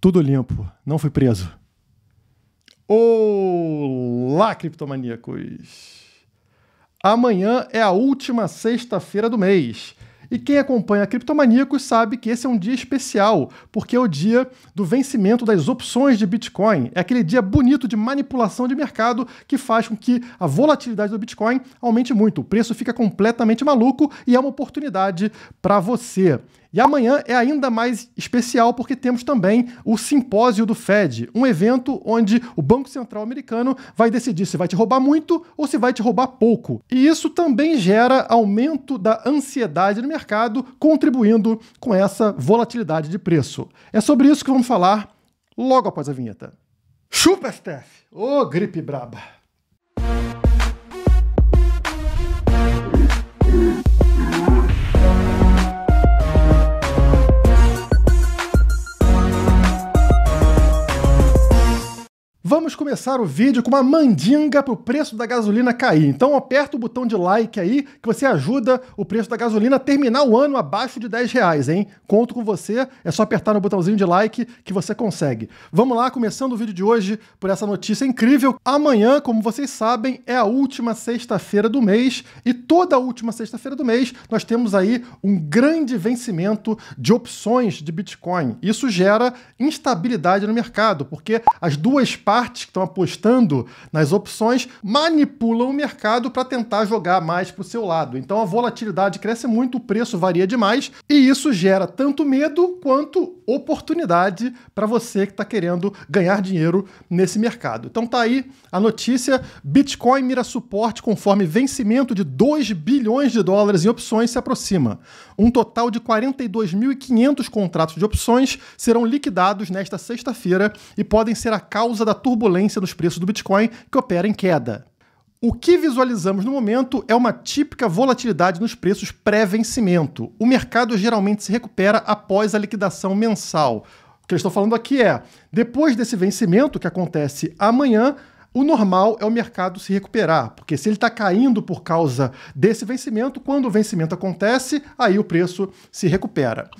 Tudo limpo, não fui preso. Olá, criptomaníacos! Amanhã é a última sexta-feira do mês. E quem acompanha Criptomaníacos sabe que esse é um dia especial, porque é o dia do vencimento das opções de Bitcoin. É aquele dia bonito de manipulação de mercado que faz com que a volatilidade do Bitcoin aumente muito. O preço fica completamente maluco e é uma oportunidade para você. E amanhã é ainda mais especial porque temos também o Simpósio do Fed, um evento onde o Banco Central americano vai decidir se vai te roubar muito ou se vai te roubar pouco. E isso também gera aumento da ansiedade no mercado, contribuindo com essa volatilidade de preço. É sobre isso que vamos falar logo após a vinheta. Chupa, Steph! Ô, oh, gripe braba! Vamos começar o vídeo com uma mandinga para o preço da gasolina cair. Então aperta o botão de like aí que você ajuda o preço da gasolina a terminar o ano abaixo de 10 reais, hein? Conto com você, é só apertar no botãozinho de like que você consegue. Vamos lá, começando o vídeo de hoje por essa notícia incrível. Amanhã, como vocês sabem, é a última sexta-feira do mês e toda última sexta-feira do mês nós temos aí um grande vencimento de opções de Bitcoin. Isso gera instabilidade no mercado, porque as duas partes partes que estão apostando nas opções manipulam o mercado para tentar jogar mais para o seu lado. Então a volatilidade cresce muito, o preço varia demais e isso gera tanto medo quanto oportunidade para você que está querendo ganhar dinheiro nesse mercado. Então tá aí a notícia: Bitcoin mira suporte conforme vencimento de 2 bilhões de dólares em opções se aproxima. Um total de 42.500 contratos de opções serão liquidados nesta sexta-feira e podem ser a causa da turbulência turbulência nos preços do Bitcoin, que opera em queda. O que visualizamos no momento é uma típica volatilidade nos preços pré-vencimento. O mercado geralmente se recupera após a liquidação mensal. O que eu estou falando aqui é, depois desse vencimento, que acontece amanhã, o normal é o mercado se recuperar, porque se ele está caindo por causa desse vencimento, quando o vencimento acontece, aí o preço se recupera.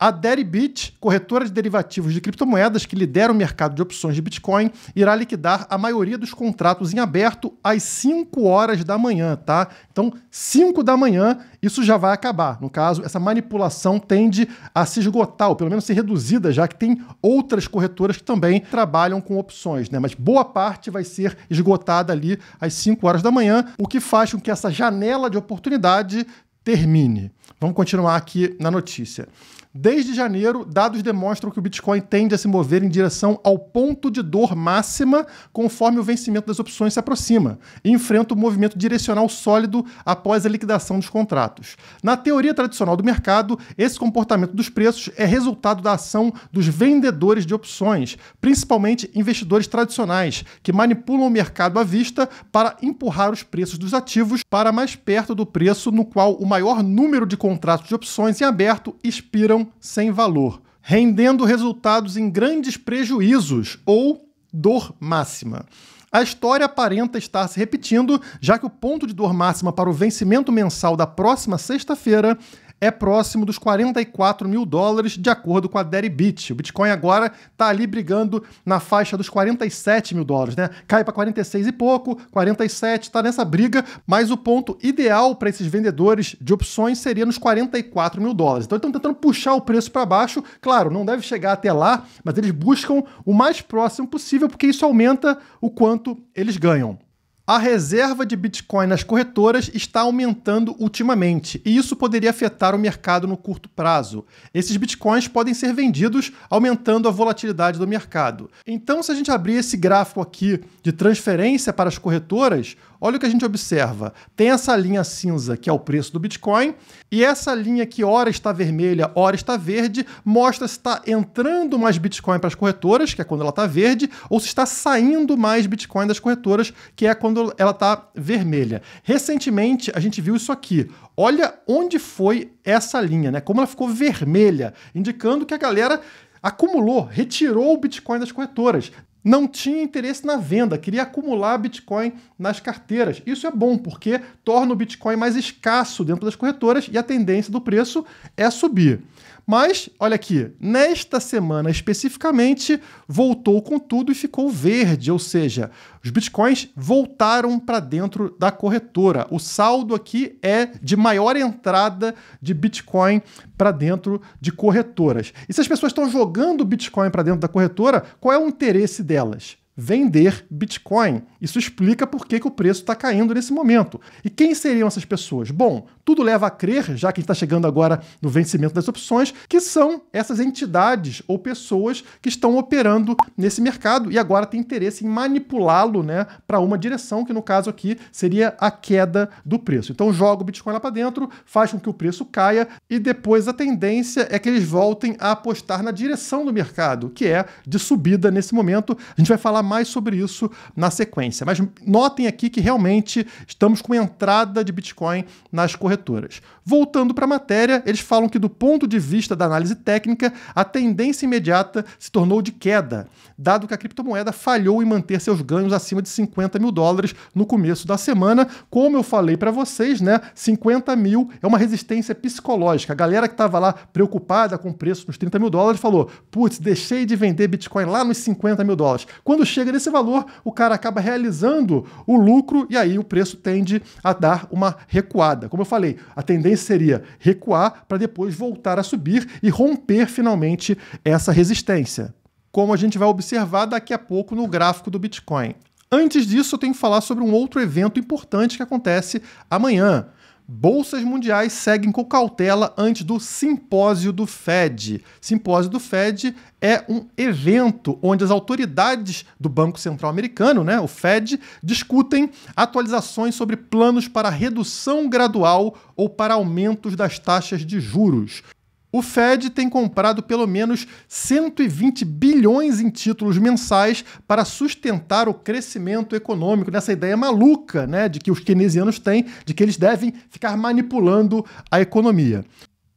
A Deribit, corretora de derivativos de criptomoedas que lidera o mercado de opções de Bitcoin, irá liquidar a maioria dos contratos em aberto às 5 horas da manhã, tá? Então, 5 da manhã, isso já vai acabar. No caso, essa manipulação tende a se esgotar, ou pelo menos ser reduzida, já que tem outras corretoras que também trabalham com opções, né? Mas boa parte vai ser esgotada ali às 5 horas da manhã, o que faz com que essa janela de oportunidade termine. Vamos continuar aqui na notícia. Desde janeiro, dados demonstram que o Bitcoin tende a se mover em direção ao ponto de dor máxima conforme o vencimento das opções se aproxima e enfrenta um movimento direcional sólido após a liquidação dos contratos. Na teoria tradicional do mercado, esse comportamento dos preços é resultado da ação dos vendedores de opções, principalmente investidores tradicionais, que manipulam o mercado à vista para empurrar os preços dos ativos para mais perto do preço no qual o maior número de contratos de opções em aberto expiram sem valor, rendendo resultados em grandes prejuízos ou dor máxima. A história aparenta estar se repetindo, já que o ponto de dor máxima para o vencimento mensal da próxima sexta-feira é próximo dos 44 mil dólares, de acordo com a Deribit. O Bitcoin agora está ali brigando na faixa dos 47 mil dólares, né? Cai para 46 e pouco, 47, está nessa briga, mas o ponto ideal para esses vendedores de opções seria nos 44 mil dólares. Então, estão tentando puxar o preço para baixo. Claro, não deve chegar até lá, mas eles buscam o mais próximo possível, porque isso aumenta o quanto eles ganham. A reserva de Bitcoin nas corretoras está aumentando ultimamente, e isso poderia afetar o mercado no curto prazo. Esses bitcoins podem ser vendidos, aumentando a volatilidade do mercado. Então, se a gente abrir esse gráfico aqui de transferência para as corretoras, olha o que a gente observa. Tem essa linha cinza, que é o preço do Bitcoin, e essa linha que ora está vermelha, ora está verde, mostra se está entrando mais Bitcoin para as corretoras, que é quando ela está verde, ou se está saindo mais Bitcoin das corretoras, que é quando ela está vermelha. Recentemente, a gente viu isso aqui. Olha onde foi essa linha, né? Como ela ficou vermelha, indicando que a galera acumulou, retirou o Bitcoin das corretoras. Não tinha interesse na venda, queria acumular Bitcoin nas carteiras. Isso é bom porque torna o Bitcoin mais escasso dentro das corretoras e a tendência do preço é subir. Mas, olha aqui, nesta semana especificamente, voltou com tudo e ficou verde, ou seja, os bitcoins voltaram para dentro da corretora. O saldo aqui é de maior entrada de bitcoin para dentro de corretoras. E se as pessoas estão jogando bitcoin para dentro da corretora, qual é o interesse delas? vender Bitcoin. Isso explica por que, que o preço está caindo nesse momento. E quem seriam essas pessoas? Bom, tudo leva a crer, já que está chegando agora no vencimento das opções, que são essas entidades ou pessoas que estão operando nesse mercado e agora tem interesse em manipulá-lo né, para uma direção, que no caso aqui seria a queda do preço. Então joga o Bitcoin lá para dentro, faz com que o preço caia e depois a tendência é que eles voltem a apostar na direção do mercado, que é de subida nesse momento. A gente vai falar mais sobre isso na sequência. Mas notem aqui que realmente estamos com entrada de Bitcoin nas corretoras. Voltando para a matéria, eles falam que, do ponto de vista da análise técnica, a tendência imediata se tornou de queda, dado que a criptomoeda falhou em manter seus ganhos acima de 50 mil dólares no começo da semana. Como eu falei para vocês, né? 50 mil é uma resistência psicológica. A galera que estava lá preocupada com o preço nos 30 mil dólares falou: putz, deixei de vender Bitcoin lá nos 50 mil dólares. Quando chega nesse valor, o cara acaba realizando o lucro e aí o preço tende a dar uma recuada. Como eu falei, a tendência seria recuar para depois voltar a subir e romper finalmente essa resistência, como a gente vai observar daqui a pouco no gráfico do Bitcoin. Antes disso, eu tenho que falar sobre um outro evento importante que acontece amanhã. Bolsas mundiais seguem com cautela antes do simpósio do Fed. Simpósio do Fed é um evento onde as autoridades do Banco Central Americano, né, o Fed, discutem atualizações sobre planos para redução gradual ou para aumentos das taxas de juros. O Fed tem comprado pelo menos 120 bilhões em títulos mensais para sustentar o crescimento econômico, nessa ideia maluca, né, de que os keynesianos têm, de que eles devem ficar manipulando a economia.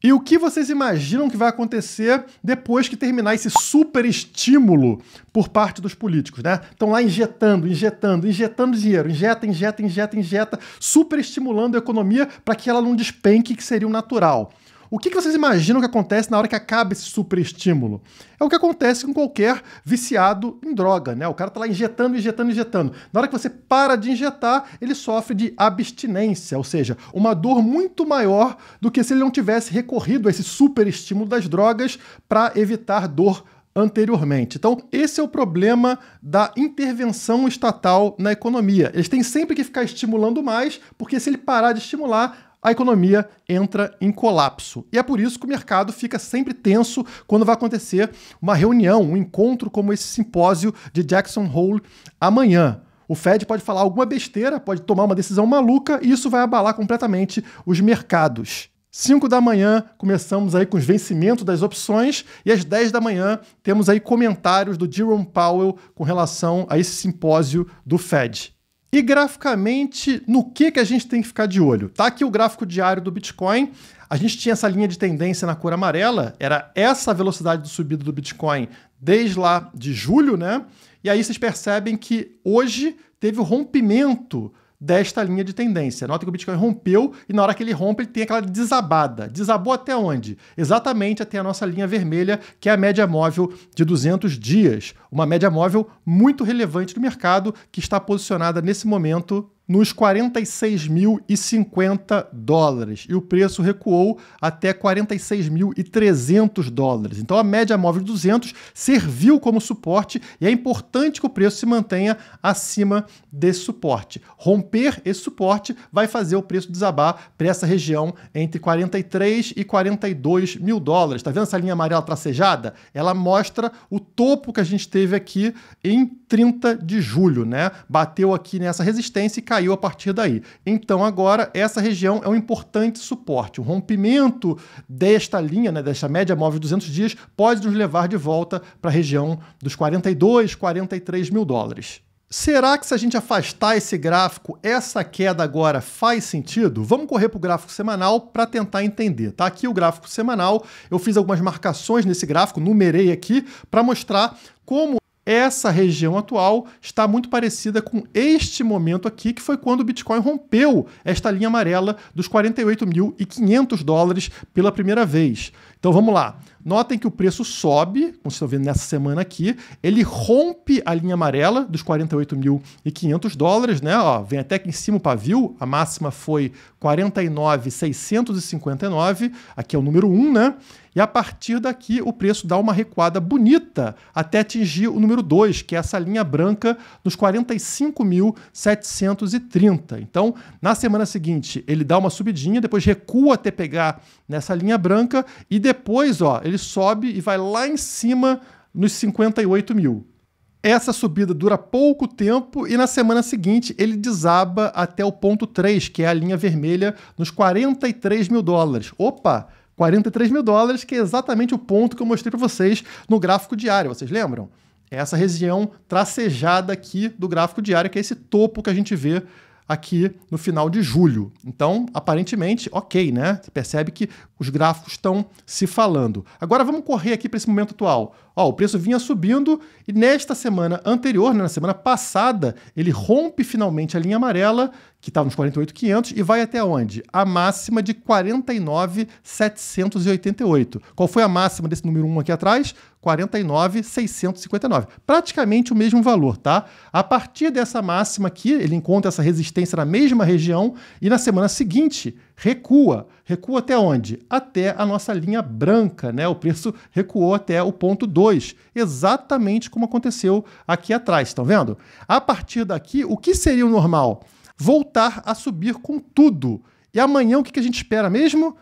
E o que vocês imaginam que vai acontecer depois que terminar esse super estímulo por parte dos políticos, né? Estão lá injetando, injetando, injetando dinheiro, injeta, injeta, injeta, injeta, super estimulando a economia para que ela não despenque, que seria o natural. O que, que vocês imaginam que acontece na hora que acaba esse superestímulo? É o que acontece com qualquer viciado em droga, né? O cara tá lá injetando, injetando, injetando. Na hora que você para de injetar, ele sofre de abstinência, ou seja, uma dor muito maior do que se ele não tivesse recorrido a esse superestímulo das drogas para evitar dor anteriormente. Então, esse é o problema da intervenção estatal na economia. Eles têm sempre que ficar estimulando mais, porque se ele parar de estimular, a economia entra em colapso. E é por isso que o mercado fica sempre tenso quando vai acontecer uma reunião, um encontro como esse simpósio de Jackson Hole amanhã. O Fed pode falar alguma besteira, pode tomar uma decisão maluca e isso vai abalar completamente os mercados. 5 da manhã começamos aí com os vencimentos das opções e às 10 da manhã temos aí comentários do Jerome Powell com relação a esse simpósio do Fed. E graficamente, no que, que a gente tem que ficar de olho? Tá aqui o gráfico diário do Bitcoin. A gente tinha essa linha de tendência na cor amarela, era essa a velocidade de subida do Bitcoin desde lá de julho, né? E aí vocês percebem que hoje teve o rompimento desta linha de tendência. Nota que o Bitcoin rompeu e na hora que ele rompe, ele tem aquela desabada. Desabou até onde? Exatamente até a nossa linha vermelha, que é a média móvel de 200 dias. Uma média móvel muito relevante do mercado que está posicionada nesse momento nos 46.050 dólares e o preço recuou até 46.300 dólares. Então a média móvel de 200 serviu como suporte e é importante que o preço se mantenha acima desse suporte. Romper esse suporte vai fazer o preço desabar para essa região entre 43 e 42 mil dólares. Está vendo essa linha amarela tracejada? Ela mostra o topo que a gente teve aqui em 30 de julho, né? Bateu aqui nessa resistência e caiu a partir daí. Então, agora, essa região é um importante suporte. O rompimento desta linha, né, desta média móvel de 200 dias, pode nos levar de volta para a região dos 42, 43 mil dólares. Será que se a gente afastar esse gráfico, essa queda agora faz sentido? Vamos correr para o gráfico semanal para tentar entender. Tá aqui o gráfico semanal. Eu fiz algumas marcações nesse gráfico, numerei aqui para mostrar como essa região atual está muito parecida com este momento aqui, que foi quando o Bitcoin rompeu esta linha amarela dos 48.500 dólares pela primeira vez. Então vamos lá. Notem que o preço sobe, como vocês estão vendo nessa semana aqui, ele rompe a linha amarela dos 48.500 dólares, né? Ó, vem até aqui em cima o pavio, a máxima foi 49.659, aqui é o número 1, né? E a partir daqui o preço dá uma recuada bonita até atingir o número 2, que é essa linha branca dos 45.730. Então, na semana seguinte, ele dá uma subidinha, depois recua até pegar nessa linha branca, e depois ó, ele sobe e vai lá em cima nos 58 mil. Essa subida dura pouco tempo e na semana seguinte ele desaba até o ponto 3, que é a linha vermelha, nos 43 mil dólares. Opa! 43 mil dólares, que é exatamente o ponto que eu mostrei para vocês no gráfico diário, vocês lembram? É essa região tracejada aqui do gráfico diário, que é esse topo que a gente vê aqui no final de julho. Então, aparentemente, ok, né? Você percebe que os gráficos estão se falando. Agora vamos correr aqui para esse momento atual. Ó, o preço vinha subindo e nesta semana anterior, né, na semana passada, ele rompe finalmente a linha amarela, que estava tá nos 48.500, e vai até onde? A máxima de 49.788. Qual foi a máxima desse número 1 aqui atrás? 49.659. Praticamente o mesmo valor, tá? A partir dessa máxima aqui, ele encontra essa resistência na mesma região e na semana seguinte recua. Recua até onde? até a nossa linha branca, né? O preço recuou até o ponto 2, exatamente como aconteceu aqui atrás, estão vendo? A partir daqui, o que seria o normal? Voltar a subir com tudo. E amanhã o que a gente espera mesmo?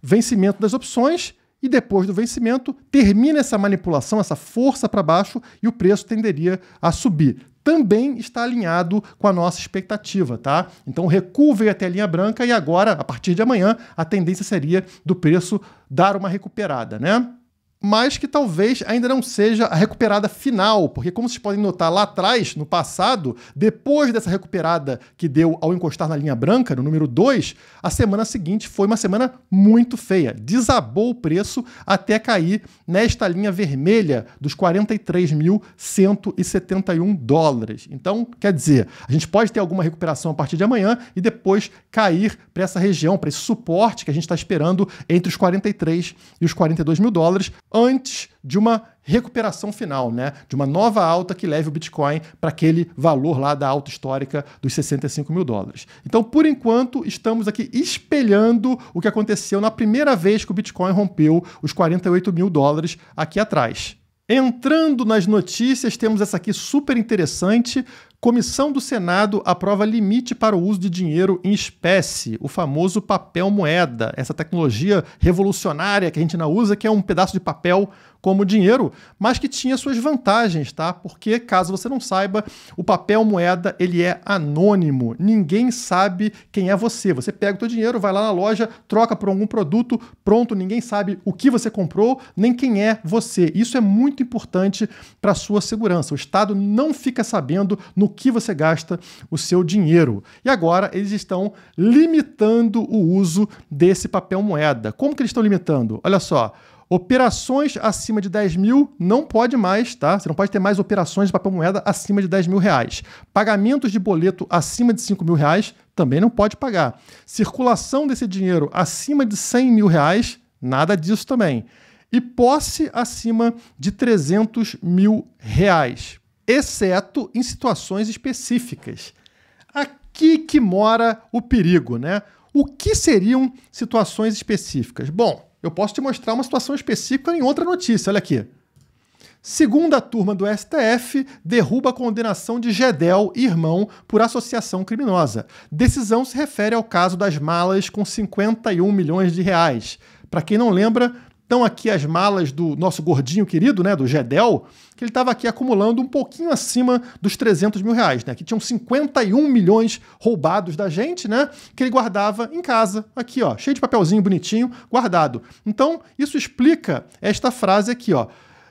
Vencimento das opções e depois do vencimento termina essa manipulação, essa força para baixo e o preço tenderia a subir também está alinhado com a nossa expectativa, tá? Então o recuo veio até a linha branca e agora, a partir de amanhã, a tendência seria do preço dar uma recuperada, né? mas que talvez ainda não seja a recuperada final, porque, como vocês podem notar lá atrás, no passado, depois dessa recuperada que deu ao encostar na linha branca, no número 2, a semana seguinte foi uma semana muito feia. Desabou o preço até cair nesta linha vermelha dos 43.171 dólares. Então, quer dizer, a gente pode ter alguma recuperação a partir de amanhã e depois cair para essa região, para esse suporte que a gente está esperando entre os 43 e os 42 mil dólares antes de uma recuperação final, né? de uma nova alta que leve o Bitcoin para aquele valor lá da alta histórica dos 65 mil dólares. Então, por enquanto, estamos aqui espelhando o que aconteceu na primeira vez que o Bitcoin rompeu os 48 mil dólares aqui atrás. Entrando nas notícias, temos essa aqui super interessante Comissão do Senado aprova limite para o uso de dinheiro em espécie, o famoso papel moeda, essa tecnologia revolucionária que a gente ainda usa, que é um pedaço de papel como dinheiro, mas que tinha suas vantagens, tá? Porque, caso você não saiba, o papel moeda, ele é anônimo. Ninguém sabe quem é você. Você pega o teu dinheiro, vai lá na loja, troca por algum produto, pronto, ninguém sabe o que você comprou, nem quem é você. Isso é muito importante para sua segurança. O Estado não fica sabendo no que você gasta o seu dinheiro. E agora eles estão limitando o uso desse papel moeda. Como que eles estão limitando? Olha só, Operações acima de 10 mil não pode mais, tá? Você não pode ter mais operações de papel moeda acima de 10 mil reais. Pagamentos de boleto acima de 5 mil reais também não pode pagar. Circulação desse dinheiro acima de 100 mil reais, nada disso também. E posse acima de 300 mil reais, exceto em situações específicas. Aqui que mora o perigo, né? O que seriam situações específicas? Bom, eu posso te mostrar uma situação específica em outra notícia. Olha aqui. Segunda turma do STF derruba a condenação de Gedel, irmão, por associação criminosa. Decisão se refere ao caso das malas com 51 milhões de reais. Para quem não lembra, estão aqui as malas do nosso gordinho querido, né, do Gedel, que ele estava aqui acumulando um pouquinho acima dos 300 mil reais, né, que tinham 51 milhões roubados da gente, né, que ele guardava em casa, aqui, ó, cheio de papelzinho bonitinho, guardado. Então, isso explica esta frase aqui, ó,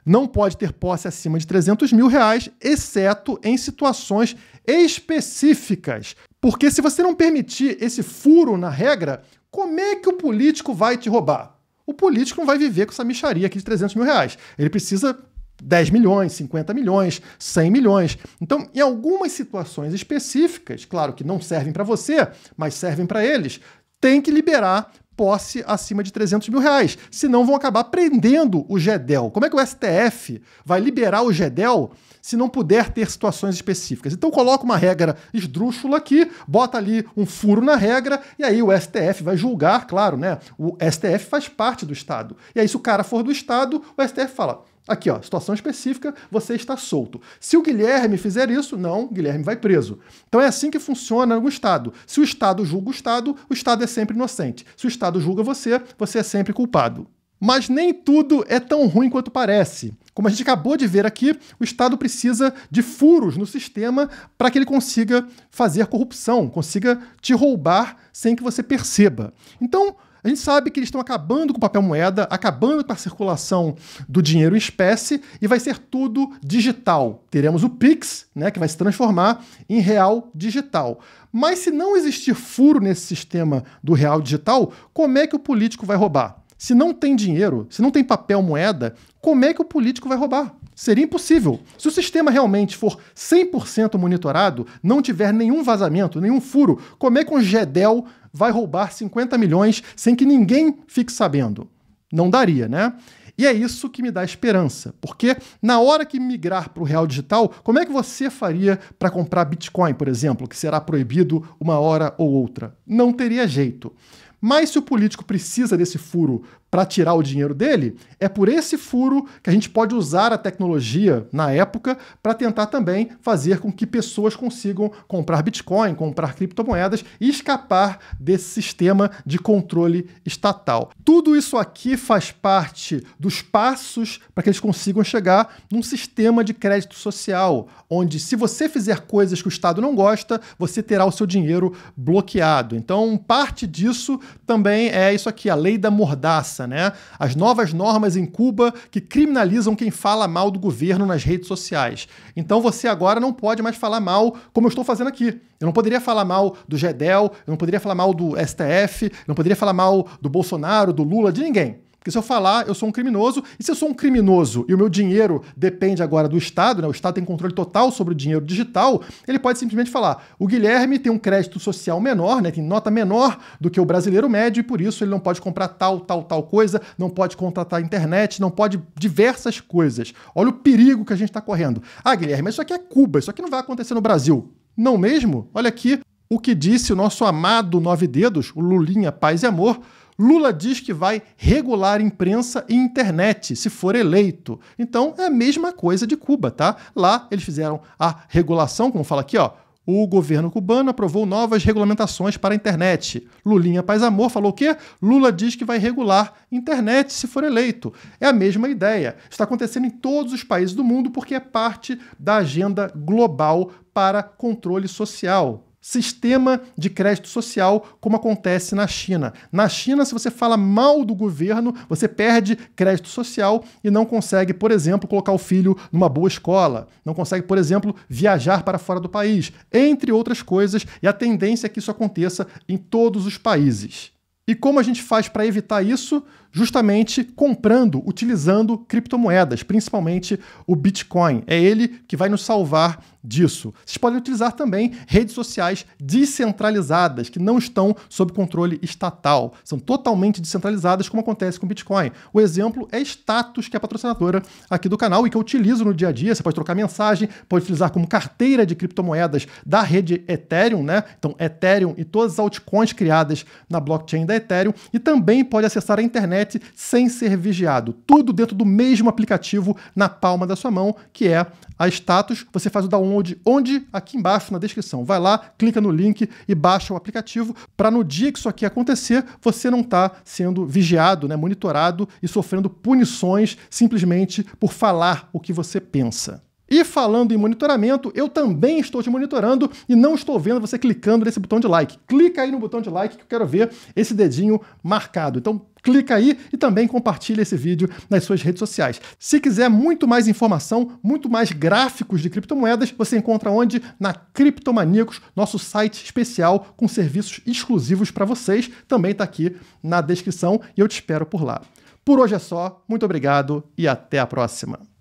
não pode ter posse acima de 300 mil reais, exceto em situações específicas. Porque se você não permitir esse furo na regra, como é que o político vai te roubar? O político não vai viver com essa micharia aqui de 300 mil reais. Ele precisa 10 milhões, 50 milhões, 100 milhões. Então, em algumas situações específicas, claro que não servem para você, mas servem para eles, tem que liberar posse acima de 300 mil reais. Senão vão acabar prendendo o GEDEL. Como é que o STF vai liberar o GEDEL se não puder ter situações específicas? Então coloca uma regra esdrúxula aqui, bota ali um furo na regra e aí o STF vai julgar, claro, né? O STF faz parte do Estado. E aí se o cara for do Estado, o STF fala: Aqui, ó, situação específica, você está solto. Se o Guilherme fizer isso, não, Guilherme vai preso. Então é assim que funciona no Estado. Se o Estado julga o Estado, o Estado é sempre inocente. Se o Estado julga você, você é sempre culpado. Mas nem tudo é tão ruim quanto parece. Como a gente acabou de ver aqui, o Estado precisa de furos no sistema para que ele consiga fazer corrupção, consiga te roubar sem que você perceba. Então, a gente sabe que eles estão acabando com o papel moeda, acabando com a circulação do dinheiro em espécie e vai ser tudo digital. Teremos o Pix, né, que vai se transformar em real digital. Mas se não existir furo nesse sistema do real digital, como é que o político vai roubar? Se não tem dinheiro, se não tem papel moeda, como é que o político vai roubar? Seria impossível. Se o sistema realmente for 100% monitorado, não tiver nenhum vazamento, nenhum furo, como é que um Gedel vai roubar 50 milhões sem que ninguém fique sabendo? Não daria, né? E é isso que me dá esperança, porque na hora que migrar para o real digital, como é que você faria para comprar Bitcoin, por exemplo, que será proibido uma hora ou outra? Não teria jeito. Mas se o político precisa desse furo para tirar o dinheiro dele, é por esse furo que a gente pode usar a tecnologia na época para tentar também fazer com que pessoas consigam comprar Bitcoin, comprar criptomoedas e escapar desse sistema de controle estatal. Tudo isso aqui faz parte dos passos para que eles consigam chegar num sistema de crédito social, onde se você fizer coisas que o Estado não gosta, você terá o seu dinheiro bloqueado. Então, parte disso também é isso aqui, a lei da mordaça né? As novas normas em Cuba que criminalizam quem fala mal do governo nas redes sociais. Então você agora não pode mais falar mal como eu estou fazendo aqui. Eu não poderia falar mal do GEDEL, eu não poderia falar mal do STF, eu não poderia falar mal do Bolsonaro, do Lula, de ninguém. Porque se eu falar, eu sou um criminoso, e se eu sou um criminoso e o meu dinheiro depende agora do Estado, né? o Estado tem controle total sobre o dinheiro digital, ele pode simplesmente falar: o Guilherme tem um crédito social menor, né? tem nota menor do que o brasileiro médio, e por isso ele não pode comprar tal, tal, tal coisa, não pode contratar internet, não pode diversas coisas. Olha o perigo que a gente está correndo. Ah, Guilherme, isso aqui é Cuba, isso aqui não vai acontecer no Brasil. Não mesmo? Olha aqui o que disse o nosso amado Nove Dedos, o Lulinha Paz e Amor Lula diz que vai regular imprensa e internet se for eleito. Então é a mesma coisa de Cuba, tá? Lá eles fizeram a regulação, como fala aqui, ó. O governo cubano aprovou novas regulamentações para a internet. Lulinha Paz Amor falou o quê? Lula diz que vai regular internet se for eleito. É a mesma ideia. Está acontecendo em todos os países do mundo porque é parte da agenda global para controle social sistema de crédito social, como acontece na China. Na China, se você fala mal do governo, você perde crédito social e não consegue, por exemplo, colocar o filho numa boa escola, não consegue, por exemplo, viajar para fora do país, entre outras coisas, e a tendência é que isso aconteça em todos os países. E como a gente faz para evitar isso? justamente comprando, utilizando criptomoedas, principalmente o Bitcoin. É ele que vai nos salvar disso. Vocês podem utilizar também redes sociais descentralizadas, que não estão sob controle estatal, são totalmente descentralizadas, como acontece com o Bitcoin. O exemplo é Status, que é patrocinadora aqui do canal e que eu utilizo no dia a dia. Você pode trocar mensagem, pode utilizar como carteira de criptomoedas da rede Ethereum, né? Então, Ethereum e todas as altcoins criadas na blockchain da Ethereum, e também pode acessar a internet internet sem ser vigiado. Tudo dentro do mesmo aplicativo na palma da sua mão, que é a Status. Você faz o download onde? Aqui embaixo na descrição. Vai lá, clica no link e baixa o aplicativo para no dia que isso aqui acontecer, você não está sendo vigiado, né, monitorado e sofrendo punições simplesmente por falar o que você pensa. E falando em monitoramento, eu também estou te monitorando e não estou vendo você clicando nesse botão de like. Clica aí no botão de like que eu quero ver esse dedinho marcado. Então clica aí e também compartilha esse vídeo nas suas redes sociais. Se quiser muito mais informação, muito mais gráficos de criptomoedas, você encontra onde? Na Criptomaníacos, nosso site especial com serviços exclusivos para vocês. Também está aqui na descrição e eu te espero por lá. Por hoje é só, muito obrigado e até a próxima.